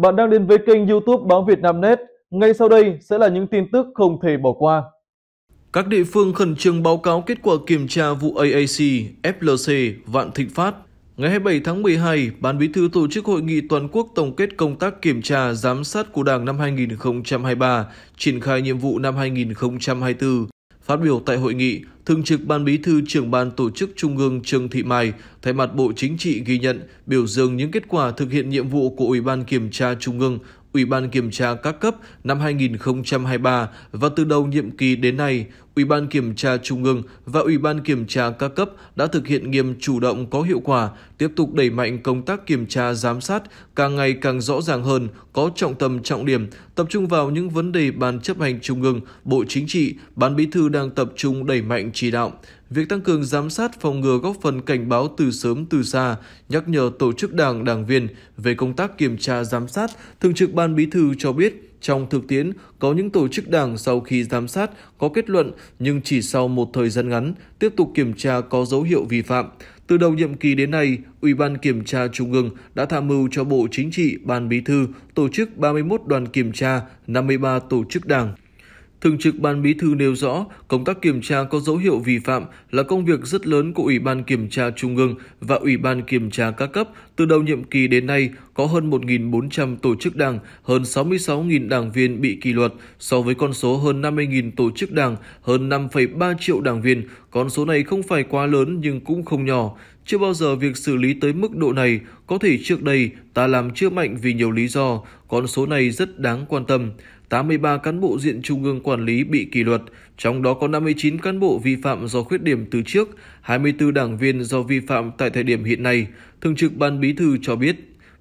Bạn đang đến với kênh YouTube Báo Việt Nam Net. Ngay sau đây sẽ là những tin tức không thể bỏ qua. Các địa phương khẩn trương báo cáo kết quả kiểm tra vụ AAC, FLC, Vạn Thịnh Phát. Ngày 27 tháng 12, Ban Bí thư tổ chức hội nghị toàn quốc tổng kết công tác kiểm tra giám sát của Đảng năm 2023, triển khai nhiệm vụ năm 2024. Phát biểu tại hội nghị, Thường trực Ban Bí thư trưởng Ban Tổ chức Trung ương Trương Thị Mai thay mặt Bộ Chính trị ghi nhận, biểu dương những kết quả thực hiện nhiệm vụ của Ủy ban Kiểm tra Trung ương, Ủy ban Kiểm tra các cấp năm 2023 và từ đầu nhiệm kỳ đến nay, Ủy ban Kiểm tra Trung ương và Ủy ban Kiểm tra các cấp đã thực hiện nghiêm chủ động có hiệu quả, tiếp tục đẩy mạnh công tác kiểm tra giám sát càng ngày càng rõ ràng hơn, có trọng tâm trọng điểm, tập trung vào những vấn đề Ban chấp hành Trung ương, Bộ Chính trị, Ban Bí thư đang tập trung đẩy mạnh chỉ đạo, việc tăng cường giám sát phòng ngừa góp phần cảnh báo từ sớm từ xa, nhắc nhở tổ chức đảng, đảng viên về công tác kiểm tra giám sát, Thường trực Ban Bí thư cho biết trong thực tiễn, có những tổ chức đảng sau khi giám sát có kết luận nhưng chỉ sau một thời gian ngắn tiếp tục kiểm tra có dấu hiệu vi phạm. Từ đầu nhiệm kỳ đến nay, Ủy ban Kiểm tra Trung ương đã tham mưu cho Bộ Chính trị, Ban Bí thư tổ chức 31 đoàn kiểm tra, 53 tổ chức đảng. Thường trực Ban Bí thư nêu rõ, công tác kiểm tra có dấu hiệu vi phạm là công việc rất lớn của Ủy ban Kiểm tra Trung ương và Ủy ban Kiểm tra các cấp. Từ đầu nhiệm kỳ đến nay, có hơn 1.400 tổ chức đảng, hơn 66.000 đảng viên bị kỷ luật. So với con số hơn 50.000 tổ chức đảng, hơn 5,3 triệu đảng viên, con số này không phải quá lớn nhưng cũng không nhỏ. Chưa bao giờ việc xử lý tới mức độ này, có thể trước đây ta làm chưa mạnh vì nhiều lý do, con số này rất đáng quan tâm. 83 cán bộ diện Trung ương quản lý bị kỷ luật, trong đó có 59 cán bộ vi phạm do khuyết điểm từ trước, 24 đảng viên do vi phạm tại thời điểm hiện nay, Thường trực Ban Bí thư cho biết.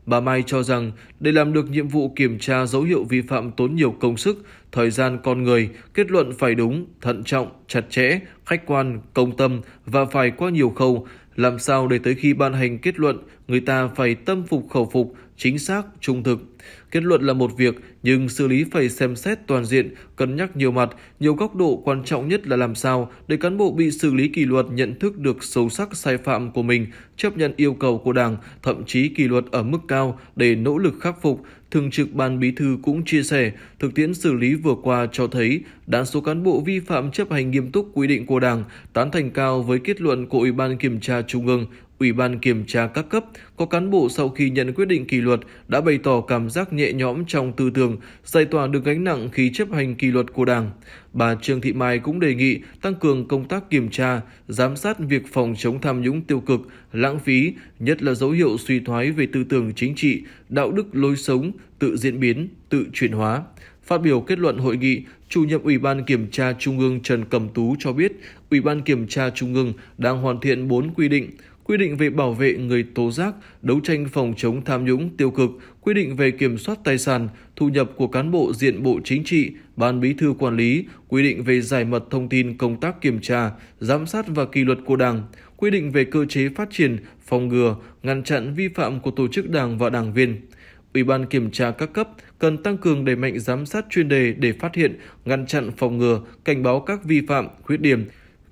Bà Mai cho rằng để làm được nhiệm vụ kiểm tra dấu hiệu vi phạm tốn nhiều công sức, thời gian con người, kết luận phải đúng, thận trọng, chặt chẽ, khách quan, công tâm và phải qua nhiều khâu, làm sao để tới khi ban hành kết luận người ta phải tâm phục khẩu phục, chính xác, trung thực. Kết luận là một việc, nhưng xử lý phải xem xét toàn diện, cân nhắc nhiều mặt, nhiều góc độ quan trọng nhất là làm sao để cán bộ bị xử lý kỷ luật nhận thức được sâu sắc sai phạm của mình, chấp nhận yêu cầu của Đảng, thậm chí kỷ luật ở mức cao để nỗ lực khắc phục. Thường trực Ban Bí thư cũng chia sẻ, thực tiễn xử lý vừa qua cho thấy đa số cán bộ vi phạm chấp hành nghiêm túc quy định của Đảng, tán thành cao với kết luận của Ủy ban Kiểm tra Trung ương, Ủy ban kiểm tra các cấp có cán bộ sau khi nhận quyết định kỷ luật đã bày tỏ cảm giác nhẹ nhõm trong tư tưởng, giải tỏa được gánh nặng khi chấp hành kỷ luật của Đảng. Bà Trương Thị Mai cũng đề nghị tăng cường công tác kiểm tra, giám sát việc phòng chống tham nhũng tiêu cực, lãng phí, nhất là dấu hiệu suy thoái về tư tưởng chính trị, đạo đức lối sống, tự diễn biến, tự chuyển hóa. Phát biểu kết luận hội nghị, Chủ nhiệm Ủy ban Kiểm tra Trung ương Trần Cẩm Tú cho biết, Ủy ban Kiểm tra Trung ương đang hoàn thiện 4 quy định – quy định về bảo vệ người tố giác, đấu tranh phòng chống tham nhũng tiêu cực, quy định về kiểm soát tài sản, thu nhập của cán bộ diện Bộ Chính trị, Ban Bí thư Quản lý, quy định về giải mật thông tin công tác kiểm tra, giám sát và kỷ luật của Đảng, quy định về cơ chế phát triển, phòng ngừa, ngăn chặn vi phạm của tổ chức Đảng và đảng viên. Ủy ban kiểm tra các cấp cần tăng cường đẩy mạnh giám sát chuyên đề để phát hiện, ngăn chặn phòng ngừa, cảnh báo các vi phạm, khuyết điểm,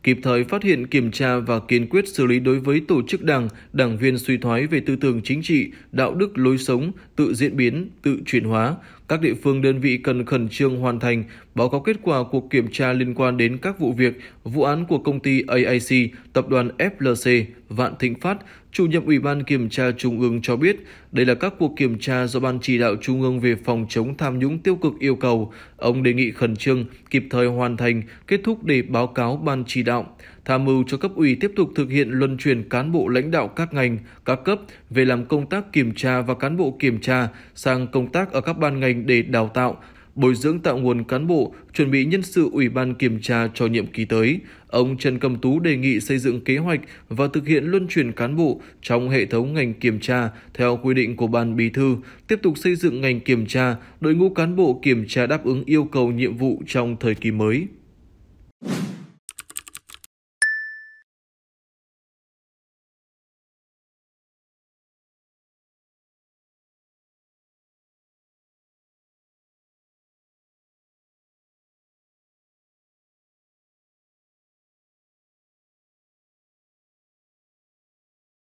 kịp thời phát hiện kiểm tra và kiên quyết xử lý đối với tổ chức đảng, đảng viên suy thoái về tư tưởng chính trị, đạo đức lối sống, tự diễn biến, tự chuyển hóa, các địa phương đơn vị cần khẩn trương hoàn thành báo cáo kết quả cuộc kiểm tra liên quan đến các vụ việc, vụ án của công ty AIC, tập đoàn FLC, Vạn Thịnh Phát, chủ nhiệm Ủy ban Kiểm tra Trung ương cho biết, đây là các cuộc kiểm tra do Ban chỉ đạo Trung ương về phòng chống tham nhũng tiêu cực yêu cầu. Ông đề nghị khẩn trương, kịp thời hoàn thành, kết thúc để báo cáo Ban chỉ đạo tham mưu cho cấp ủy tiếp tục thực hiện luân chuyển cán bộ lãnh đạo các ngành, các cấp về làm công tác kiểm tra và cán bộ kiểm tra sang công tác ở các ban ngành để đào tạo, bồi dưỡng tạo nguồn cán bộ, chuẩn bị nhân sự ủy ban kiểm tra cho nhiệm kỳ tới. Ông Trần Cầm Tú đề nghị xây dựng kế hoạch và thực hiện luân chuyển cán bộ trong hệ thống ngành kiểm tra theo quy định của Ban Bí thư, tiếp tục xây dựng ngành kiểm tra, đội ngũ cán bộ kiểm tra đáp ứng yêu cầu nhiệm vụ trong thời kỳ mới.